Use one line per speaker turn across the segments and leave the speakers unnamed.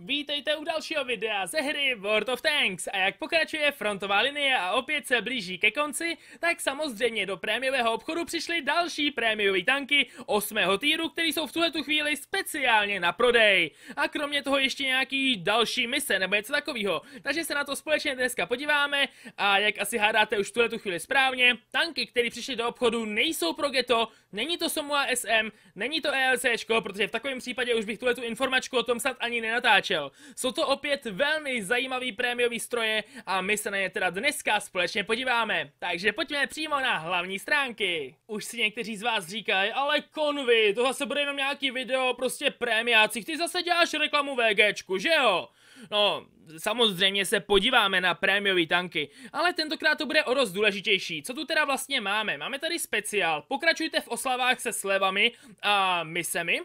Vítejte u dalšího videa ze hry World of Tanks a jak pokračuje frontová linie a opět se blíží ke konci, tak samozřejmě do prémiového obchodu přišly další prémiové tanky 8. týru, které jsou v tuhle chvíli speciálně na prodej. A kromě toho ještě nějaký další mise nebo něco takového. Takže se na to společně dneska podíváme a jak asi hádáte už v tuhle chvíli správně, tanky, které přišly do obchodu nejsou pro Geto, není to Somua SM, není to ELCčko, protože v takovém případě už bych tuhle informačku o tom snad ani nenatáčel začal. Jsou to opět velmi zajímavý prémiový stroje a my se na ně teda dneska společně podíváme. Takže pojďme přímo na hlavní stránky. Už si někteří z vás říkají, ale konvy, to zase bude jenom nějaký video prostě prémiáci, ty zase děláš reklamu VGčku, že jo? No, samozřejmě se podíváme na prémiové tanky, ale tentokrát to bude o dost důležitější. Co tu teda vlastně máme? Máme tady speciál, pokračujte v oslavách se slevami a misemi,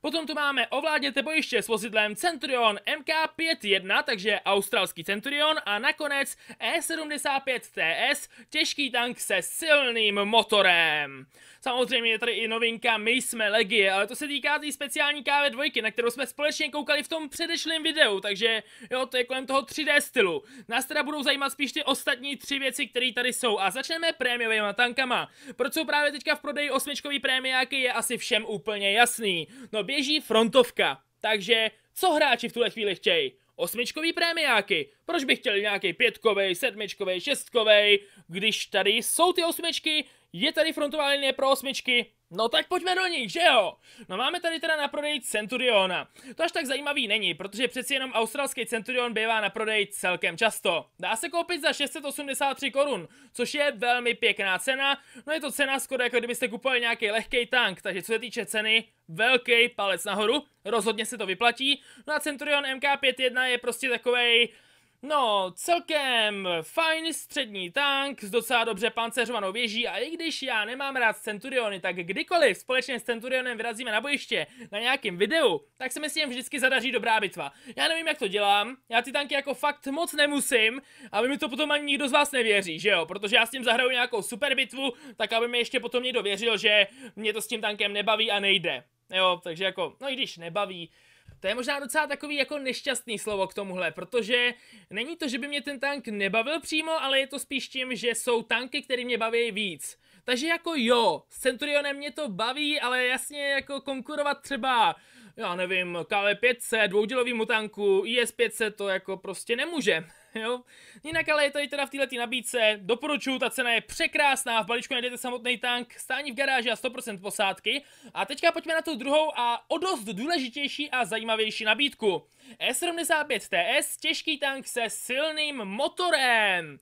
Potom tu máme ovládněte bojiště s vozidlem Centurion MK51, takže australský Centurion a nakonec E75TS, těžký tank se silným motorem. Samozřejmě je tady i novinka My jsme legie, ale to se týká té speciální KV2, na kterou jsme společně koukali v tom předešlém videu, takže jo, to je kolem toho 3D stylu. Nás teda budou zajímat spíš ty ostatní tři věci, které tady jsou a začneme prémiovými tankama. Proč jsou právě teďka v prodeji osmičkový prémiáky je asi všem úplně jasný. No běží frontovka. Takže co hráči v tuhle chvíli chtějí? Osmičkový prémiáky. Proč bych chtěl nějaký pětkovej, sedmičkovej, šestkovej, když tady jsou ty osmičky, je tady frontová linie pro osmičky? No tak pojďme do nich, že jo? No máme tady teda na prodej Centuriona. To až tak zajímavý není, protože přeci jenom australský Centurion bývá na prodej celkem často. Dá se koupit za 683 korun, což je velmi pěkná cena. No je to cena skoro jako kdybyste kupovali nějaký lehký tank, takže co se týče ceny, velký palec nahoru, rozhodně se to vyplatí. No a Centurion MK51 je prostě takovej No, celkem fajn střední tank s docela dobře pancerovanou věží a i když já nemám rád Centuriony, tak kdykoliv společně s Centurionem vyrazíme na bojiště na nějakém videu, tak se mi s ním vždycky zadaří dobrá bitva. Já nevím, jak to dělám, já ty tanky jako fakt moc nemusím, aby mi to potom ani nikdo z vás nevěří, že jo? Protože já s tím zahraju nějakou super bitvu, tak aby mi ještě potom někdo věřil, že mě to s tím tankem nebaví a nejde. Jo, takže jako, no i když nebaví, to je možná docela takový jako nešťastný slovo k tomuhle, protože není to, že by mě ten tank nebavil přímo, ale je to spíš tím, že jsou tanky, které mě baví víc. Takže jako jo, s Centurionem mě to baví, ale jasně jako konkurovat třeba, já nevím, KV500, dvoudělovýmu tanku, IS500 to jako prostě nemůže. jo. Jinak ale je tady teda v této nabídce, doporučuju, ta cena je překrásná, v balíčku najdete samotný tank, stání v garáži a 100% posádky. A teďka pojďme na tu druhou a o dost důležitější a zajímavější nabídku. S75TS, těžký tank se silným motorem.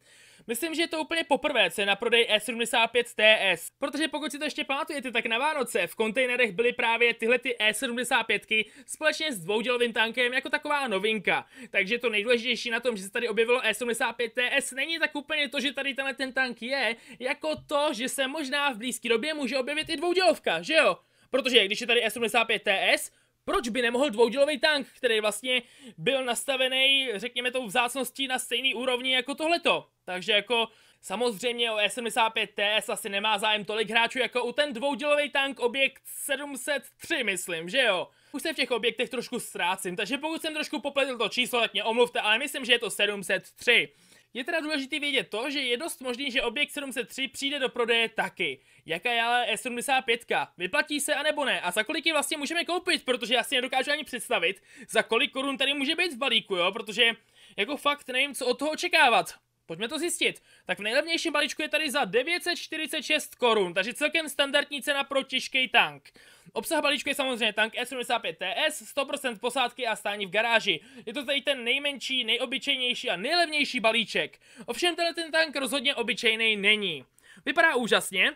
Myslím, že je to úplně poprvé, co je na prodej E75 TS, protože pokud si to ještě pamatujete, tak na Vánoce v kontejnerech byly právě tyhle ty E75 společně s dvoudělovým tankem jako taková novinka. Takže to nejdůležitější na tom, že se tady objevilo E75 TS, není tak úplně to, že tady tenhle ten tank je, jako to, že se možná v blízké době může objevit i dvoudělovka, že jo? Protože když je tady E75 TS, proč by nemohl dvoudělový tank, který vlastně byl nastavený, řekněme v vzácností na stejný úrovni jako tohleto? Takže jako samozřejmě o E75TS asi nemá zájem tolik hráčů jako u ten dvoudělový tank objekt 703, myslím, že jo? Už se v těch objektech trošku ztrácím, takže pokud jsem trošku popletl to číslo, tak mě omluvte, ale myslím, že je to 703. Je teda důležité vědět to, že je dost možný, že objekt 703 přijde do prodeje taky. Jaká je ale E75? Vyplatí se anebo ne? A za kolik ji vlastně můžeme koupit? Protože já si nedokážu ani představit, za kolik korun tady může být v balíku, jo? Protože jako fakt nevím, co od toho očekávat. Pojďme to zjistit. Tak v nejlevnějším balíčku je tady za 946 korun, takže celkem standardní cena pro těžký tank. Obsah balíčku je samozřejmě tank S75TS, 100% posádky a stání v garáži. Je to tady ten nejmenší, nejobyčejnější a nejlevnější balíček. Ovšem tenhle ten tank rozhodně obyčejný není. Vypadá úžasně,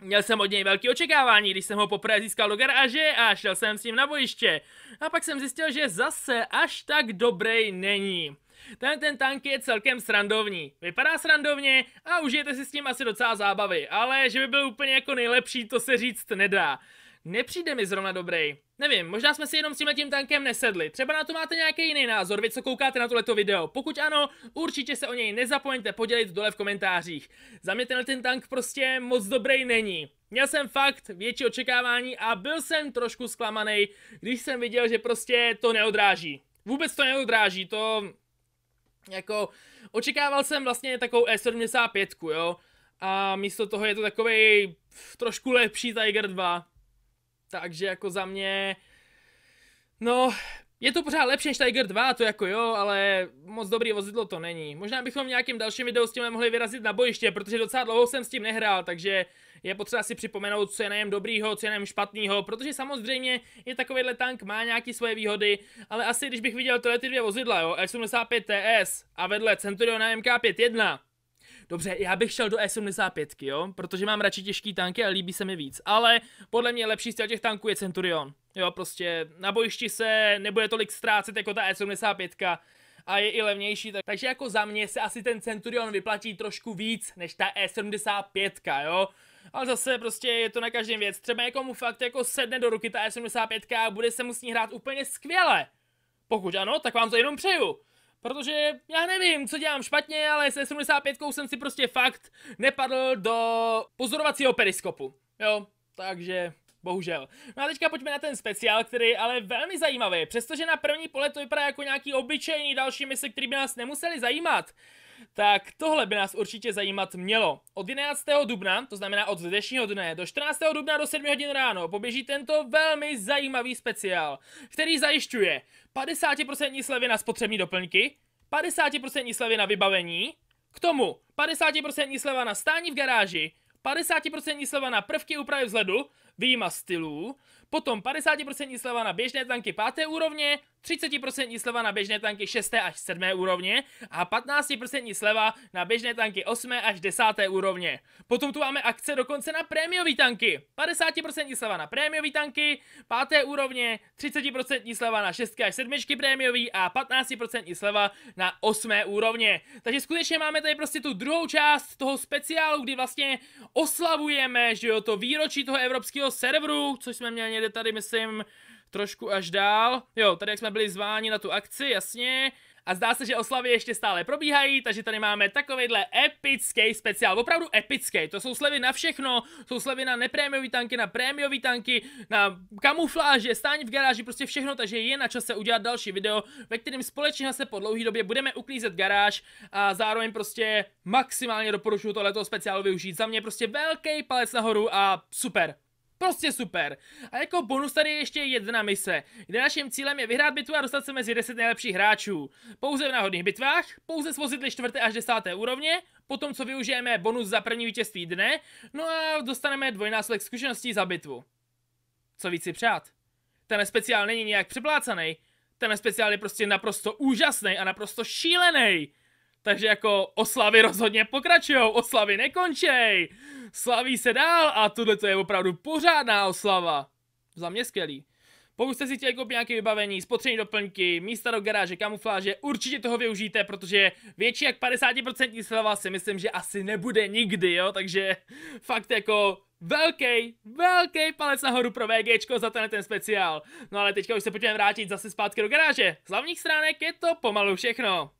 Měl jsem od něj velký očekávání, když jsem ho poprvé získal do garáže a šel jsem s ním na bojiště. A pak jsem zjistil, že zase až tak dobrý není. Ten, ten tank je celkem srandovní. Vypadá srandovně a užijete si s tím asi docela zábavy, ale že by byl úplně jako nejlepší, to se říct nedá. Nepřijde mi zrovna dobrý. Nevím, možná jsme si jenom s tímhletím tankem nesedli. Třeba na to máte nějaký jiný názor, vy co koukáte na tohleto video. Pokud ano, určitě se o něj nezapomeňte podělit dole v komentářích. Za mě tenhle ten tank prostě moc dobrý není. Měl jsem fakt větší očekávání a byl jsem trošku zklamaný, když jsem viděl, že prostě to neodráží. Vůbec to neodráží, to jako, očekával jsem vlastně takovou E75, jo. A místo toho je to takový trošku lepší Tiger 2. Takže jako za mě, no, je to pořád lepší než Tiger 2, to jako jo, ale moc dobrý vozidlo to není. Možná bychom v nějakém dalším videu s tím mohli vyrazit na bojiště, protože docela dlouho jsem s tím nehrál, takže je potřeba si připomenout, co je nejen dobrýho, co je nejen špatného, protože samozřejmě je takovýhle tank, má nějaké svoje výhody, ale asi když bych viděl tohle ty dvě vozidla, jo, F-75 TS a vedle Centurion MK51, Dobře, já bych šel do E75, jo, protože mám radši těžký tanky a líbí se mi víc. Ale podle mě lepší styl těch tanků je Centurion. Jo, prostě na bojišti se nebude tolik ztrácet jako ta E75 a je i levnější, tak... takže jako za mě se asi ten Centurion vyplatí trošku víc než ta E75, jo. Ale zase prostě je to na každém věc. Třeba někomu fakt jako sedne do ruky ta E75 a bude se mu s ní hrát úplně skvěle. Pokud ano, tak vám to jenom přeju. Protože já nevím, co dělám špatně, ale se 75 jsem si prostě fakt nepadl do pozorovacího periskopu. Jo, takže bohužel. No a teďka pojďme na ten speciál, který je ale velmi zajímavý, přestože na první pole to vypadá jako nějaký obyčejný další mise, který by nás nemuseli zajímat tak tohle by nás určitě zajímat mělo. Od 11. dubna, to znamená od dnešního dne, do 14. dubna do 7 hodin ráno poběží tento velmi zajímavý speciál, který zajišťuje 50% slevy na spotřební doplňky, 50% slevy na vybavení, k tomu 50% sleva na stání v garáži, 50% sleva na prvky úpravy vzhledu výjima stylů, potom 50% sleva na běžné tanky 5. úrovně, 30% sleva na běžné tanky 6. až 7. úrovně a 15% sleva na běžné tanky 8. až 10. úrovně. Potom tu máme akce dokonce na prémiový tanky. 50% sleva na prémiový tanky 5. úrovně, 30% sleva na 6. až 7. prémiový a 15% sleva na 8. úrovně. Takže skutečně máme tady prostě tu druhou část toho speciálu, kdy vlastně oslavujeme, že jo, to výročí toho evropského našeho serveru, což jsme měli někde tady, myslím, trošku až dál. Jo, tady jak jsme byli zváni na tu akci, jasně. A zdá se, že oslavy ještě stále probíhají, takže tady máme takovýhle epický speciál, opravdu epický. To jsou slevy na všechno, jsou slevy na neprémiový tanky, na prémiový tanky, na kamufláže, stání v garáži, prostě všechno, takže je na čase udělat další video, ve kterém společně se po dlouhé době budeme uklízet garáž a zároveň prostě maximálně doporučuju tohleto speciálu využít. Za mě prostě velký palec nahoru a super. Prostě super. A jako bonus tady je ještě jedna mise, kde naším cílem je vyhrát bitvu a dostat se mezi 10 nejlepších hráčů. Pouze v náhodných bitvách, pouze s vozidly 4. až 10. úrovně, potom co využijeme bonus za první vítězství dne, no a dostaneme dvojnásobek zkušeností za bitvu. Co víc si přát? Ten speciál není nějak přeplácaný, ten speciál je prostě naprosto úžasný a naprosto šílený. Takže jako oslavy rozhodně pokračujou, oslavy nekončej. Slaví se dál a tohle to je opravdu pořádná oslava. Za mě skvělý. Pokud jste si chtěli koupit nějaké vybavení, spotřební doplňky, místa do garáže, kamufláže, určitě toho využijte, protože větší jak 50% slova si myslím, že asi nebude nikdy, jo, takže fakt jako velký, velký palec nahoru pro VG za ten ten speciál. No ale teďka už se pojďme vrátit zase zpátky do garáže. Z hlavních stránek je to pomalu všechno.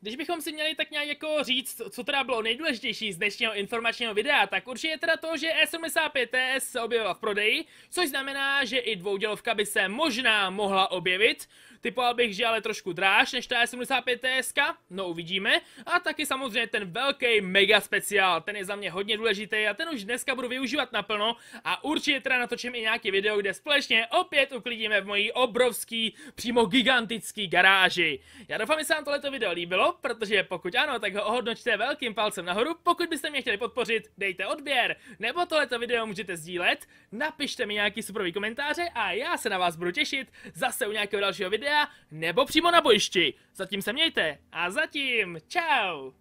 Když bychom si měli tak nějak jako říct, co teda bylo nejdůležitější z dnešního informačního videa, tak určitě teda to, že e 75 ts se objevila v prodeji, což znamená, že i dvoudělovka by se možná mohla objevit. Typoval bych, že ale trošku dráž než ta e 75 ts no uvidíme. A taky samozřejmě ten velký mega speciál, ten je za mě hodně důležitý a ten už dneska budu využívat naplno a určitě teda natočím i nějaký video, kde společně opět uklidíme v mojí obrovský, přímo gigantický garáži. Já doufám, že se vám tohleto video líbilo protože pokud ano, tak ho ohodnočte velkým palcem nahoru. Pokud byste mě chtěli podpořit, dejte odběr, nebo tohleto video můžete sdílet, napište mi nějaký superový komentáře a já se na vás budu těšit zase u nějakého dalšího videa, nebo přímo na bojišti. Zatím se mějte a zatím, čau!